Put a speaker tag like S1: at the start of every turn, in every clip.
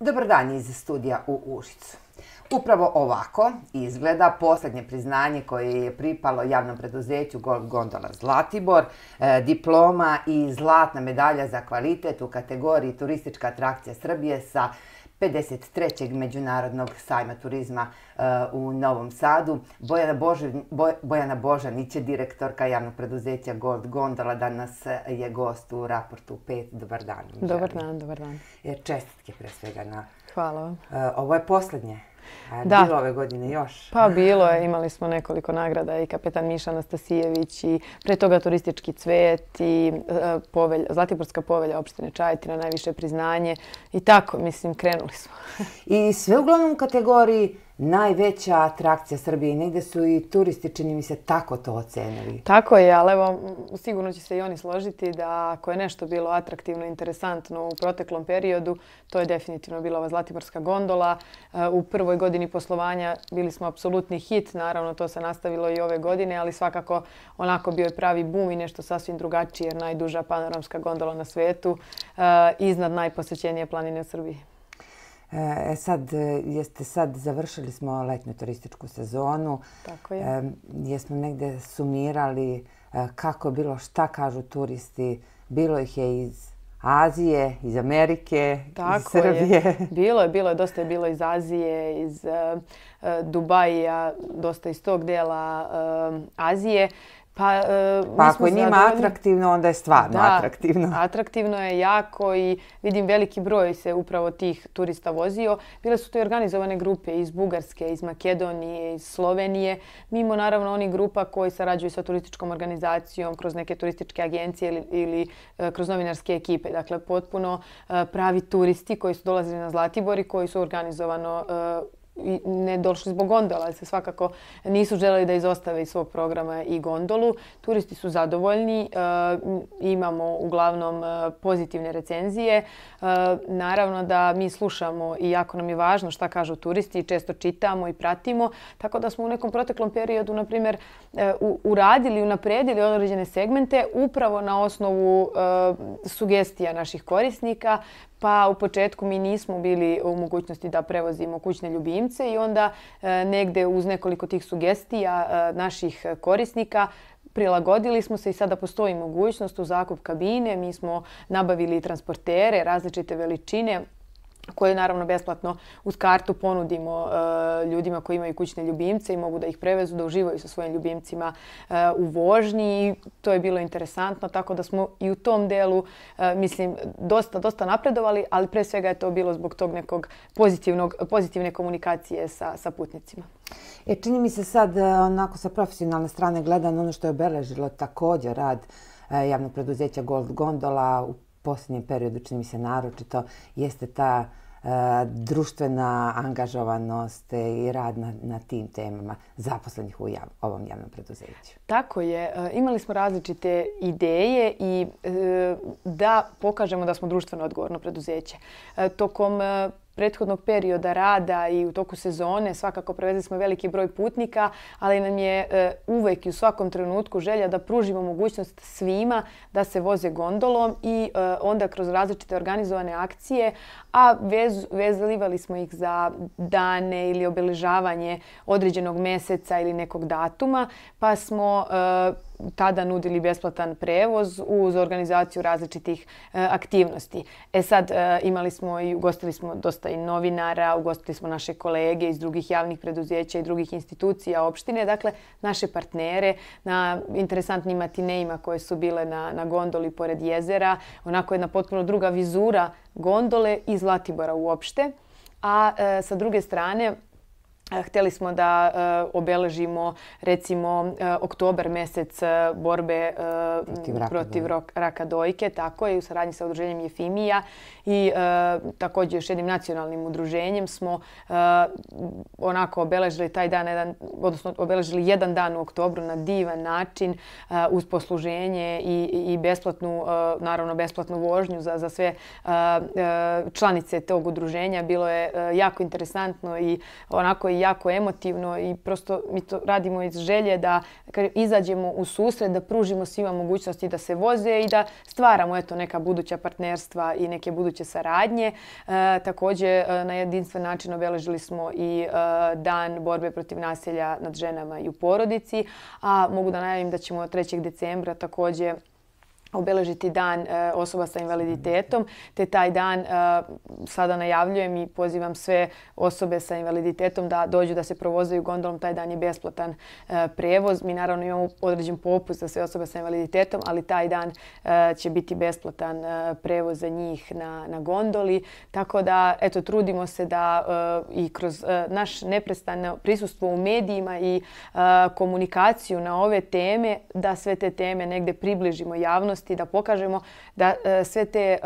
S1: Dobar dan iz studija u Užicu. Upravo ovako izgleda posljednje priznanje koje je pripalo javnom preduzeću Golf Gondola Zlatibor, e, diploma i zlatna medalja za kvalitet u kategoriji Turistička atrakcija Srbije sa izgledom 53. Međunarodnog sajma turizma e, u Novom Sadu. Bojana, Božev, Bojana Božanić je direktorka javnog preduzeća Gold Gondola. Danas je gost u raportu 5. Dobar dan. Dobar
S2: dan, dobar e, dan.
S1: Čestitke pre svega na... Hvala vam. E, ovo je posljednje A, da. Bilo ove godine još. Pa
S2: bilo je, imali smo nekoliko nagrada i kapetan Miša Anastasijević i pre toga turistički cvet i e, povelja, Zlatiborska povelja opštine Čajetina, najviše priznanje i tako, mislim, krenuli smo. I sve uglavnom u kategoriji najveća atrakcija Srbije.
S1: Negde su i turisti, čini mi se, tako to ocenili. Tako je, ali
S2: evo, sigurno će se i oni složiti da ako je nešto bilo atraktivno i interesantno u proteklom periodu, to je definitivno bila ova Zlatiborska gondola. E, u prvoj godini poslovanja bili smo apsolutni hit, naravno to se nastavilo i ove godine, ali svakako onako bio je pravi bum i nešto sasvim drugačije, jer najduža panoramska gondola na svetu e, iznad najposećenije planine u Srbiji.
S1: E sad, e, jeste sad završili smo letnju turističku sezonu. Tako je. E, jesmo negde sumirali e, kako je bilo, šta kažu turisti. Bilo ih je iz Azije, iz Amerike, Tako iz Srbije. Je.
S2: Bilo je, bilo je, dosta je bilo iz Azije, iz uh, Dubaja, dosta iz tog dela uh, Azije. Uh, Pa, uh, pa ako je njima zadovoljni... atraktivno,
S1: onda je stvarno da, atraktivno.
S2: atraktivno je jako i vidim veliki broj se upravo tih turista vozio. Bile su to i organizovane grupe iz Bugarske, iz Makedonije, iz Slovenije, mimo naravno onih grupa koji sarađuju sa turističkom organizacijom kroz neke turističke agencije ili, ili uh, kroz novinarske ekipe. Dakle, potpuno uh, pravi turisti koji su dolazili na Zlatibor i koji su organizovano uh, ne došli zbog gondola, se svakako nisu želeli da izostave iz svog programa i gondolu. Turisti su zadovoljni, e, imamo uglavnom e, pozitivne recenzije. E, naravno da mi slušamo i jako nam je važno šta kažu turisti, često čitamo i pratimo, tako da smo u nekom proteklom periodu, na primjer, e, uradili, unapredili određene segmente upravo na osnovu e, sugestija naših korisnika, pa u početku mi nismo bili u mogućnosti da prevozimo kućne ljubimce i onda e, negde uz nekoliko tih sugestija e, naših korisnika prilagodili smo se i sada postoji mogućnost u zakup kabine. Mi smo nabavili transportere različite veličine, koje naravno besplatno uz kartu ponudimo uh, ljudima koji imaju kućne ljubimce i mogu da ih prevezu, da uživaju sa svojim ljubimcima uh, u vožnji. To je bilo interesantno, tako da smo i u tom delu, uh, mislim, dosta, dosta napredovali, ali pre svega je to bilo zbog tog nekog pozitivnog, pozitivne komunikacije sa, sa putnicima. E, čini mi se
S1: sad, onako sa profesionalne strane gledano, ono što je obeležilo također rad javnog preduzeća Gold Gondola u posljednjem periodu, čini mi se naročito, jeste ta e, društvena angažovanost i rad na, na tim temama zaposlenih u jav, ovom javnom preduzeću.
S2: Tako je. E, imali smo različite ideje i e, da pokažemo da smo društveno odgovorno preduzeće. Tokom prethodnog perioda rada i u toku sezone svakako prevezli smo veliki broj putnika, ali nam je e, uvek i u svakom trenutku želja da pružimo mogućnost svima da se voze gondolom i e, onda kroz različite organizovane akcije, a vez, vezlivali smo ih za dane ili obeležavanje određenog meseca ili nekog datuma, pa smo e, tada nudili besplatan prevoz uz organizaciju različitih e, aktivnosti. E sad, e, imali smo i ugostili smo dosta i novinara, ugostili smo naše kolege iz drugih javnih preduzeća i drugih institucija opštine, dakle, naše partnere na interesantnim matineima koje su bile na, na gondoli pored jezera, onako jedna potpuno druga vizura gondole i Zlatibora uopšte. A e, sa druge strane, Hteli smo da uh, obeležimo recimo uh, oktobar mjesec uh, e, borbe uh, protiv, raka, protiv rok, raka dojke, tako je, u saradnji sa udruženjem Jefimija i uh, također još jednim nacionalnim udruženjem smo uh, onako obeležili taj dan, jedan, odnosno obeležili jedan dan u oktobru na divan način uh, uz posluženje i, i besplatnu, uh, naravno besplatnu vožnju za, za sve uh, uh, članice tog udruženja. Bilo je uh, jako interesantno i onako jako emotivno i prosto mi to radimo iz želje da izađemo u susret, da pružimo svima mogućnosti da se voze i da stvaramo eto, neka buduća partnerstva i neke buduće saradnje. E, također, e, na jedinstven način obeležili smo i e, dan borbe protiv nasilja nad ženama i u porodici, a mogu da najavim da ćemo 3. decembra također obeležiti dan e, osoba sa invaliditetom, te taj dan e, sada najavljujem i pozivam sve osobe sa invaliditetom da dođu da se provozaju gondolom. Taj dan je besplatan e, prevoz. Mi naravno imamo određen popust za sve osobe sa invaliditetom, ali taj dan e, će biti besplatan e, prevoz za njih na, na gondoli. Tako da, eto, trudimo se da e, i kroz e, naš neprestano prisustvo u medijima i e, komunikaciju na ove teme, da sve te teme negde približimo javnosti javnosti da pokažemo da e, sve te e,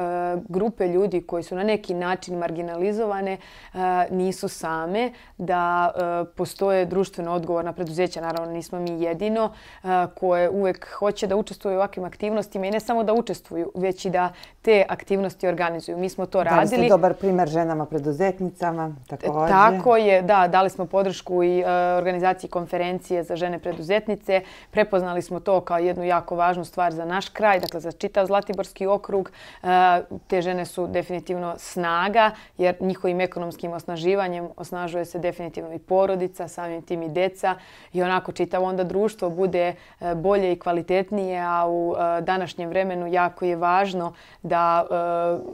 S2: grupe ljudi koji su na neki način marginalizovane e, nisu same, da postoje društveno odgovorna preduzeća, naravno nismo mi jedino, koje uvek hoće da učestvuju u ovakvim aktivnostima i ne samo da učestvuju, već i da te aktivnosti organizuju. Mi smo to radili. Da, dobar
S1: primjer ženama preduzetnicama, također. Tako
S2: je, da, dali smo podršku i organizaciji konferencije za žene preduzetnice. Prepoznali smo to kao jednu jako važnu stvar za naš kraj, dakle za čitav Zlatiborski okrug. E, te žene su definitivno snaga jer njihovim ekonomskim osnaživanjem osnažuje se definitivno i porodica, samim tim i deca i onako čitav onda društvo bude e, bolje i kvalitetnije, a u e, današnjem vremenu jako je važno da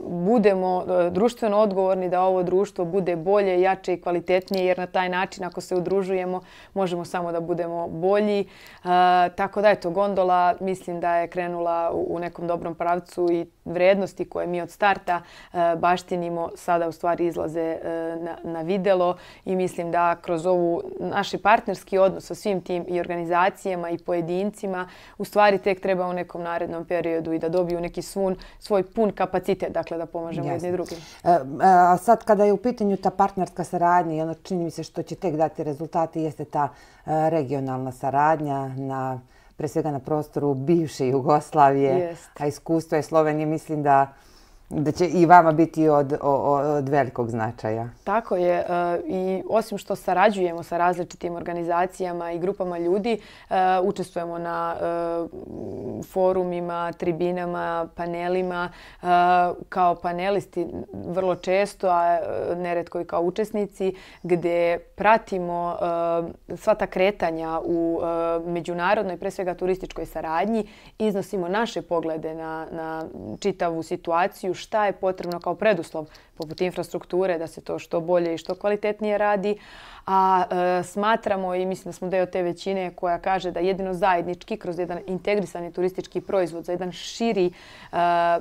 S2: budemo društveno odgovorni da ovo društvo bude bolje, jače i kvalitetnije jer na taj način ako se udružujemo možemo samo da budemo bolji. Tako da je to gondola, mislim da je krenula u nekom dobrom pravcu i vrednosti koje mi od starta e, baštinimo sada u stvari izlaze e, na, na videlo i mislim da kroz ovu naši partnerski odnos sa svim tim i organizacijama i pojedincima u stvari tek treba u nekom narednom periodu i da dobiju neki svun, svoj pun kapacitet, dakle da pomažemo jedni drugim. E, a sad kada je u pitanju ta
S1: partnerska saradnja i ono čini mi se što će tek dati rezultati jeste ta regionalna saradnja na pre svega na prostoru bivše Jugoslavije, Jest. a iskustvo je Slovenije, mislim da da će i vama biti od, od, od velikog značaja.
S2: Tako je. E, I osim što sarađujemo sa različitim organizacijama i grupama ljudi, e, učestvujemo na e, forumima, tribinama, panelima. Kao panelisti vrlo često, a neretko i kao učesnici, gde pratimo sva ta kretanja u međunarodnoj, pre svega turističkoj saradnji, iznosimo naše poglede na, na čitavu situaciju, šta je potrebno kao preduslov poput infrastrukture, da se to što bolje i što kvalitetnije radi. A e, smatramo i mislim da smo deo te većine koja kaže da jedino zajednički kroz jedan integrisani turistički proizvod za jedan širi e,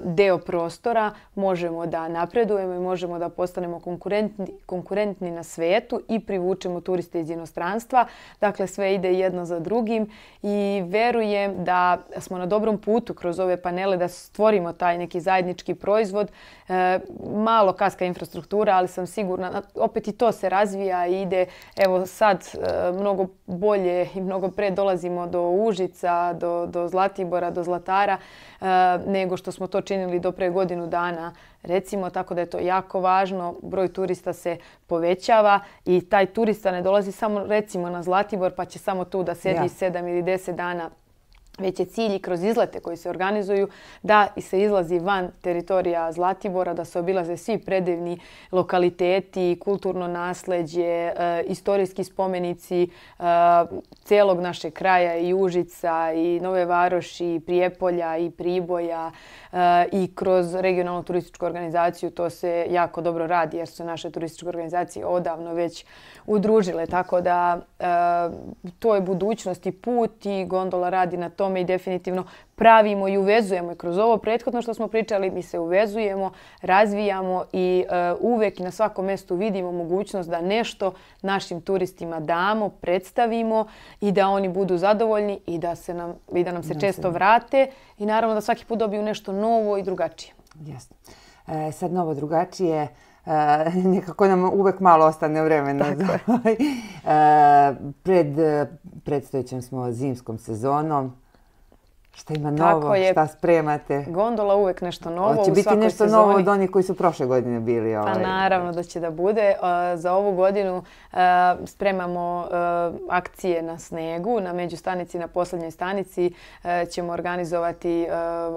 S2: deo prostora možemo da napredujemo i možemo da postanemo konkurentni, konkurentni na svetu i privučemo turiste iz inostranstva. Dakle, sve ide jedno za drugim i verujem da smo na dobrom putu kroz ove panele da stvorimo taj neki zajednički proizvod. E, malo kad kaska infrastruktura, ali sam sigurna, opet i to se razvija i ide, evo sad e, mnogo bolje i mnogo pre dolazimo do Užica, do, do Zlatibora, do Zlatara, e, nego što smo to činili do pre godinu dana, recimo, tako da je to jako važno, broj turista se povećava i taj turista ne dolazi samo, recimo, na Zlatibor, pa će samo tu da sedi ja. 7 ili 10 dana, već je cilj i kroz izlete koji se organizuju da i se izlazi van teritorija Zlatibora, da se obilaze svi predivni lokaliteti, kulturno nasleđe, e, istorijski spomenici e, celog našeg kraja i Užica i Nove Varoši i Prijepolja i Priboja e, i kroz regionalnu turističku organizaciju to se jako dobro radi jer su naše turističke organizacije odavno već udružile. Tako da e, to je budućnost i put i gondola radi na to tome i definitivno pravimo i uvezujemo. I kroz ovo prethodno što smo pričali, mi se uvezujemo, razvijamo i uh, uvek i na svakom mestu vidimo mogućnost da nešto našim turistima damo, predstavimo i da oni budu zadovoljni i da, se nam, i da nam se često vrate i naravno da svaki put dobiju nešto novo i drugačije.
S1: Jasno. E, sad novo drugačije, e, nekako nam uvek malo ostane vremena. Za... Ovaj, e, pred predstojećem smo zimskom sezonom, Šta ima Tako novo, je,
S2: šta spremate? Gondola uvek nešto novo u svakoj sezoni. Hoće biti nešto novo od
S1: onih koji su prošle godine bili? Pa ovaj. Pa naravno
S2: da će da bude. Uh, za ovu godinu uh, spremamo uh, akcije na snegu. Na međustanici, na poslednjoj stanici uh, ćemo organizovati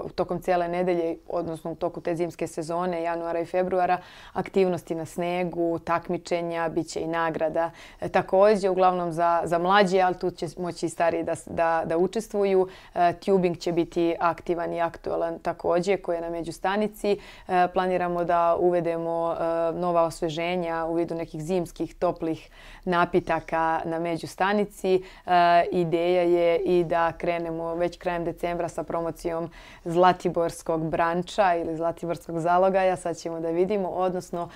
S2: uh, tokom cijele nedelje, odnosno u toku te zimske sezone, januara i februara, aktivnosti na snegu, takmičenja, bit će i nagrada. Uh, također, uglavnom za, za mlađe, ali tu će moći i stariji da, da, da učestvuju. Uh, e, tubing mobbing će biti aktivan i aktualan također koji je na međustanici. E, planiramo da uvedemo e, nova osveženja u vidu nekih zimskih toplih napitaka na međustanici. E, ideja je i da krenemo već krajem decembra sa promocijom Zlatiborskog branča ili Zlatiborskog zalogaja. Sad ćemo da vidimo, odnosno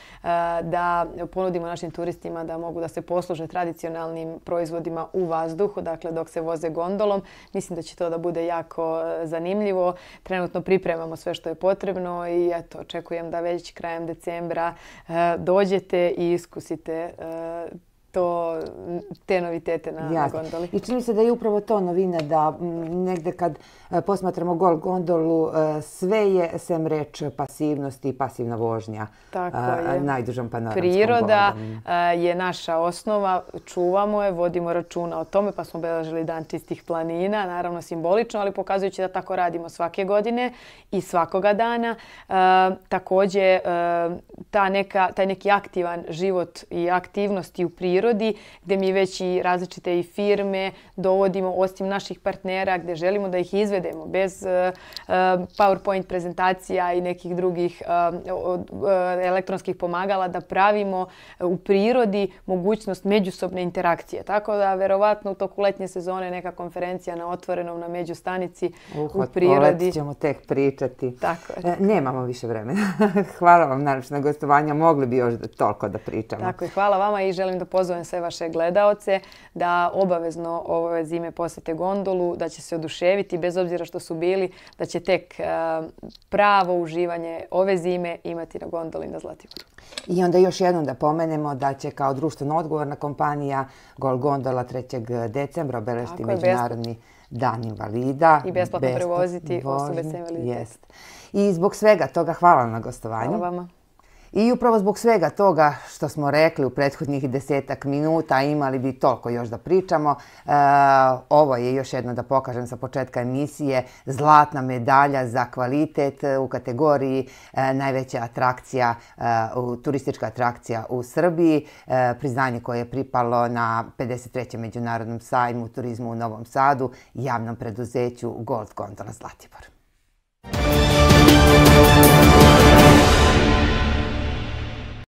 S2: da ponudimo našim turistima da mogu da se posluže tradicionalnim proizvodima u vazduhu, dakle dok se voze gondolom. Mislim da će to da bude jako jako zanimljivo. Trenutno pripremamo sve što je potrebno i eto, očekujem da već krajem decembra eh, dođete i iskusite eh, to, te novitete na, na gondoli. I čini
S1: se da je upravo to novina da negde kad e, posmatramo gol gondolu, e, sve je sem reč pasivnosti i pasivna vožnja
S2: Tako je. najdužom
S1: panoramskom Priroda gondolom.
S2: E, je naša osnova, čuvamo je, vodimo računa o tome, pa smo obelažili dan čistih planina, naravno simbolično, ali pokazujući da tako radimo svake godine i svakoga dana. Takođe, ta neka, taj neki aktivan život i aktivnosti u prirodi prirodi, gde mi već i različite i firme dovodimo, osim naših partnera, gde želimo da ih izvedemo bez eh, eh, PowerPoint prezentacija i nekih drugih eh, elektronskih pomagala, da pravimo u prirodi mogućnost međusobne interakcije. Tako da, verovatno, u toku letnje sezone neka konferencija na otvorenom, na međustanici u prirodi. Uhod,
S1: ćemo tek pričati. Tako je. E, nemamo više vremena. Hvala vam, naravno, na gostovanja. Mogli bi još toliko da pričamo. Tako
S2: je. Hvala vama i želim da pozovem pozovem sve vaše gledaoce da obavezno ove zime posete gondolu, da će se oduševiti bez obzira što su bili, da će tek eh, pravo uživanje ove zime imati na gondoli na Zlatiboru.
S1: I onda još jednom da pomenemo da će kao društveno odgovorna kompanija Gol Gondola 3. decembra obeležiti Međunarodni dan invalida. I besplatno prevoziti osobe s invaliditetom. I zbog svega toga hvala na gostovanju. Hvala vama. I upravo zbog svega toga što smo rekli u prethodnih desetak minuta, imali bi toliko još da pričamo, e, ovo je još jedno da pokažem sa početka emisije, zlatna medalja za kvalitet e, u kategoriji e, najveća atrakcija, e, u, turistička atrakcija u Srbiji, e, priznanje koje je pripalo na 53. Međunarodnom sajmu turizmu u Novom Sadu, javnom preduzeću Gold Gondola Zlatibor. Muzika